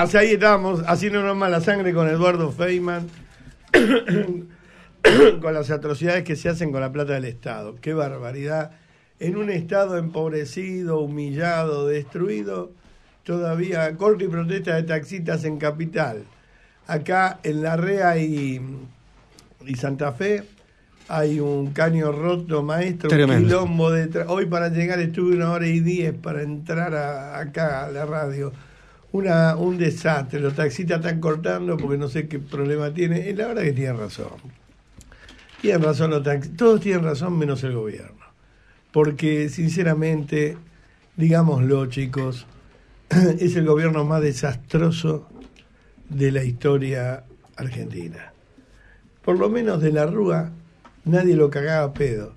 Así ahí estamos, haciendo una mala sangre con Eduardo Feynman, con las atrocidades que se hacen con la plata del Estado. Qué barbaridad. En un Estado empobrecido, humillado, destruido, todavía corte y protesta de taxistas en Capital. Acá en La y, y Santa Fe hay un caño roto, maestro, un quilombo de... Hoy para llegar estuve una hora y diez para entrar acá a la radio una, un desastre, los taxistas están cortando porque no sé qué problema tiene. Y la verdad que tienen razón. Tienen razón los taxistas, todos tienen razón menos el gobierno. Porque sinceramente, digámoslo chicos, es el gobierno más desastroso de la historia argentina. Por lo menos de la Rúa nadie lo cagaba a pedo.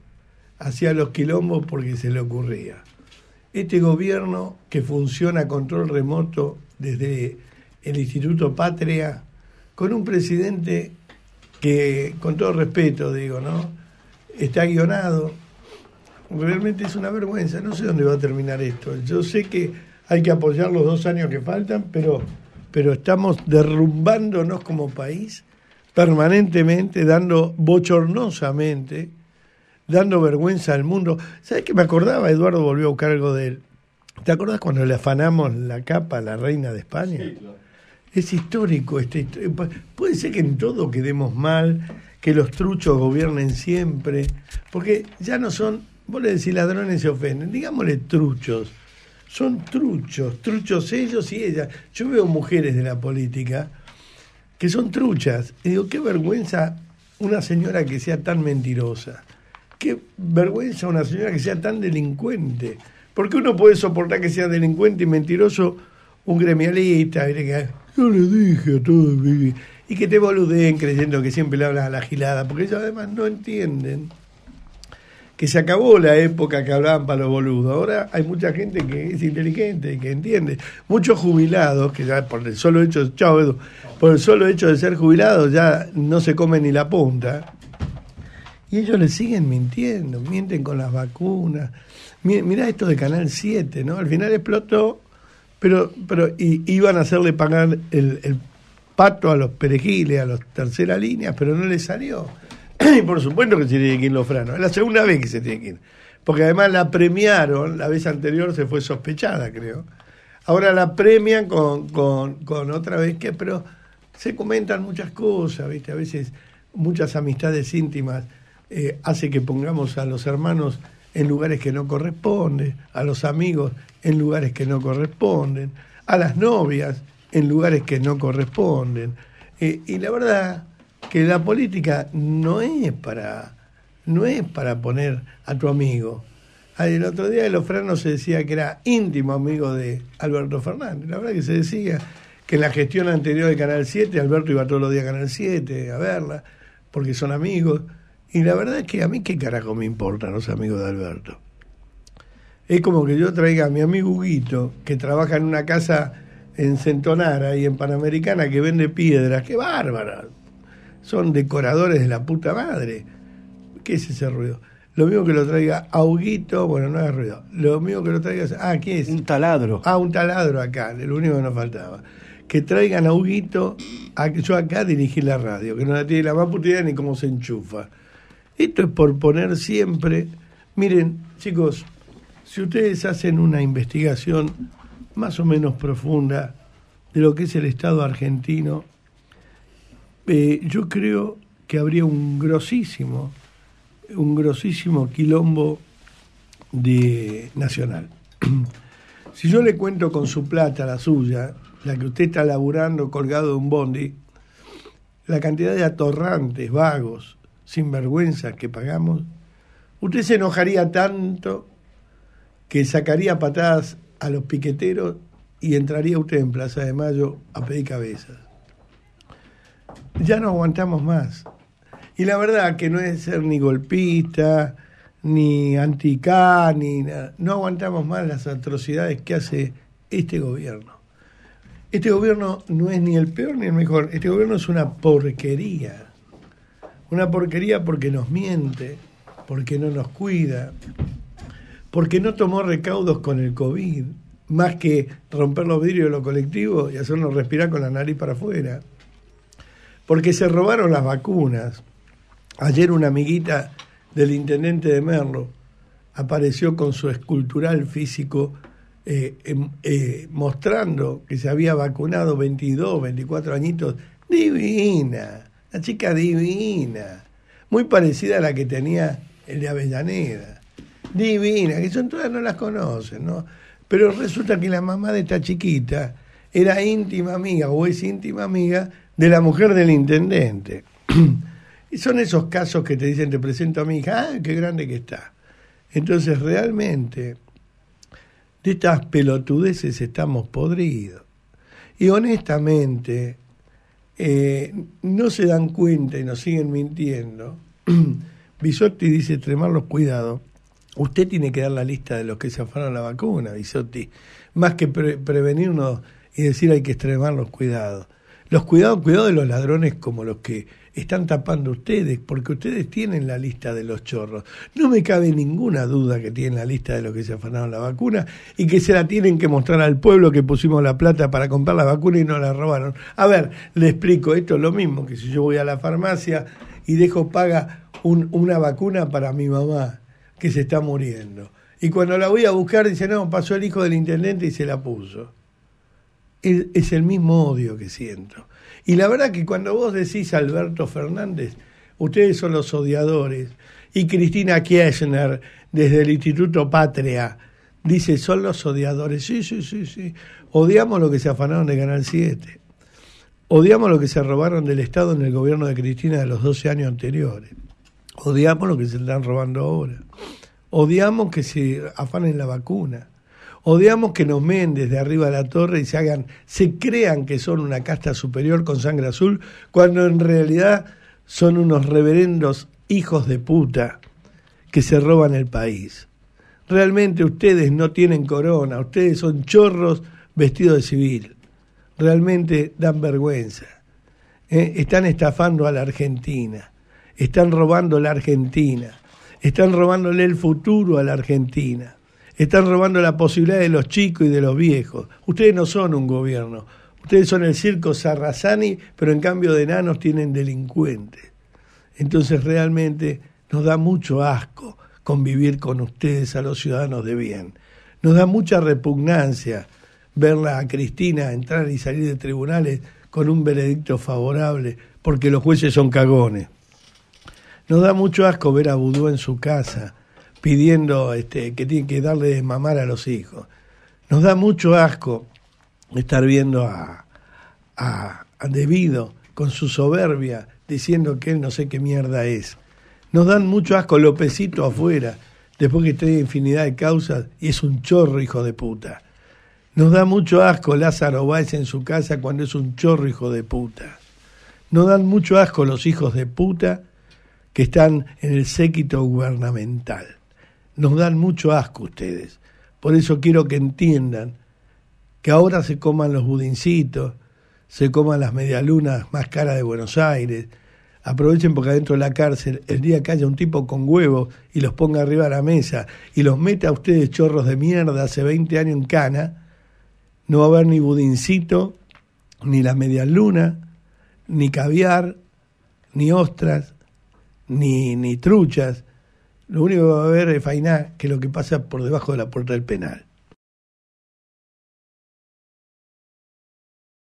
Hacía los quilombos porque se le ocurría este gobierno que funciona a control remoto desde el Instituto Patria, con un presidente que, con todo respeto, digo, ¿no? Está guionado. Realmente es una vergüenza. No sé dónde va a terminar esto. Yo sé que hay que apoyar los dos años que faltan, pero, pero estamos derrumbándonos como país permanentemente, dando bochornosamente dando vergüenza al mundo. ¿Sabes qué me acordaba? Eduardo volvió a cargo algo de él. ¿Te acuerdas cuando le afanamos la capa a la reina de España? Es histórico. Este, eh, puede ser que en todo quedemos mal, que los truchos gobiernen siempre, porque ya no son, vos le decís ladrones se ofenden, digámosle truchos. Son truchos, truchos ellos y ellas. Yo veo mujeres de la política que son truchas. Y digo, qué vergüenza una señora que sea tan mentirosa vergüenza a una señora que sea tan delincuente. Porque uno puede soportar que sea delincuente y mentiroso un gremialista, yo le dije a todo el y que te boludeen creyendo que siempre le hablas a la gilada, porque ellos además no entienden que se acabó la época que hablaban para los boludos. Ahora hay mucha gente que es inteligente y que entiende. Muchos jubilados, que ya por el solo hecho, chao por el solo hecho de ser jubilados ya no se comen ni la punta, y ellos le siguen mintiendo, mienten con las vacunas. Mirá esto de Canal 7, ¿no? Al final explotó, pero, pero y, iban a hacerle pagar el, pato a los perejiles, a los tercera líneas, pero no le salió. y por supuesto que se tiene que ir los Es la segunda vez que se tiene que ir. Porque además la premiaron, la vez anterior se fue sospechada, creo. Ahora la premian con, con, con otra vez que, pero se comentan muchas cosas, ¿viste? A veces muchas amistades íntimas eh, hace que pongamos a los hermanos en lugares que no corresponden, a los amigos en lugares que no corresponden, a las novias en lugares que no corresponden. Eh, y la verdad que la política no es para, no es para poner a tu amigo. El otro día el Ofrano se decía que era íntimo amigo de Alberto Fernández. La verdad que se decía que en la gestión anterior de Canal 7, Alberto iba todos los días a Canal 7 a verla, porque son amigos. Y la verdad es que a mí qué carajo me importan los amigos de Alberto. Es como que yo traiga a mi amigo Huguito, que trabaja en una casa en Centonara y en Panamericana que vende piedras. ¡Qué bárbara! Son decoradores de la puta madre. ¿Qué es ese ruido? Lo mismo que lo traiga a Huguito, bueno, no es ruido. Lo mismo que lo traiga. Ah, ¿qué es? Un taladro. Ah, un taladro acá, lo único que nos faltaba. Que traigan a Huguito, a, yo acá dirigí la radio, que no la tiene la más puta idea ni cómo se enchufa. Esto es por poner siempre. Miren, chicos, si ustedes hacen una investigación más o menos profunda de lo que es el Estado argentino, eh, yo creo que habría un grosísimo, un grosísimo quilombo de nacional. si yo le cuento con su plata, la suya, la que usted está laburando colgado de un bondi, la cantidad de atorrantes, vagos, sinvergüenzas que pagamos, usted se enojaría tanto que sacaría patadas a los piqueteros y entraría usted en Plaza de Mayo a pedir cabezas. Ya no aguantamos más. Y la verdad que no es ser ni golpista, ni anticá, ni nada. No aguantamos más las atrocidades que hace este gobierno. Este gobierno no es ni el peor ni el mejor. Este gobierno es una porquería. Una porquería porque nos miente, porque no nos cuida, porque no tomó recaudos con el COVID, más que romper los vidrios de lo colectivo y hacernos respirar con la nariz para afuera. Porque se robaron las vacunas. Ayer una amiguita del intendente de Merlo apareció con su escultural físico eh, em, eh, mostrando que se había vacunado 22, 24 añitos. Divina, la chica divina, muy parecida a la que tenía el de Avellaneda. Divina, que son todas no las conocen, ¿no? Pero resulta que la mamá de esta chiquita era íntima amiga o es íntima amiga de la mujer del intendente. y son esos casos que te dicen, te presento a mi hija, ah, qué grande que está. Entonces realmente de estas pelotudeces estamos podridos. Y honestamente, eh, no se dan cuenta y nos siguen mintiendo, Bisotti dice, extremar los cuidados, usted tiene que dar la lista de los que se a la vacuna, Bisotti, más que prevenirnos y decir hay que extremar los cuidados. Los cuidados, cuidado de los ladrones como los que están tapando ustedes, porque ustedes tienen la lista de los chorros. No me cabe ninguna duda que tienen la lista de los que se afanaron la vacuna y que se la tienen que mostrar al pueblo que pusimos la plata para comprar la vacuna y no la robaron. A ver, le explico, esto es lo mismo que si yo voy a la farmacia y dejo paga una vacuna para mi mamá que se está muriendo. Y cuando la voy a buscar dicen, no, pasó el hijo del intendente y se la puso es, el mismo odio que siento. Y la verdad que cuando vos decís Alberto Fernández, ustedes son los odiadores, y Cristina Kirchner, desde el Instituto Patria, dice, son los odiadores. Sí, sí, sí, sí. Odiamos lo que se afanaron de Canal 7. Odiamos lo que se robaron del Estado en el gobierno de Cristina de los 12 años anteriores. Odiamos lo que se están robando ahora. Odiamos que se afanen la vacuna. Odiamos que nos meen desde arriba de la torre y se hagan, se crean que son una casta superior con sangre azul, cuando en realidad son unos reverendos hijos de puta que se roban el país. Realmente ustedes no tienen corona, ustedes son chorros vestidos de civil. Realmente dan vergüenza. Eh, están estafando a la Argentina, están robando la Argentina, están robándole el futuro a la Argentina. Están robando la posibilidad de los chicos y de los viejos. Ustedes no son un gobierno. Ustedes son el circo Sarrazani, pero en cambio de enanos tienen delincuentes. Entonces realmente nos da mucho asco convivir con ustedes a los ciudadanos de bien. Nos da mucha repugnancia verla a Cristina entrar y salir de tribunales con un veredicto favorable, porque los jueces son cagones. Nos da mucho asco ver a Budú en su casa, pidiendo este, que tienen que darle de mamar a los hijos. Nos da mucho asco estar viendo a, a, con su soberbia diciendo que él no sé qué mierda es. Nos dan mucho asco Lópezito afuera, después que trae infinidad de causas y es un chorro hijo de puta. Nos da mucho asco Lázaro Báez en su casa cuando es un chorro hijo de puta. Nos dan mucho asco los hijos de puta que están en el séquito gubernamental nos dan mucho asco ustedes. Por eso quiero que entiendan que ahora se coman los budincitos, se coman las medialunas más caras de Buenos Aires. Aprovechen porque adentro de la cárcel, el día que haya un tipo con huevos y los ponga arriba de la mesa y los mete a ustedes chorros de mierda hace 20 años en cana, no va a haber ni budincito, ni la medialuna, ni caviar, ni ostras, ni, ni truchas lo único que va a ver es Fainá, que es lo que pasa por debajo de la puerta del penal.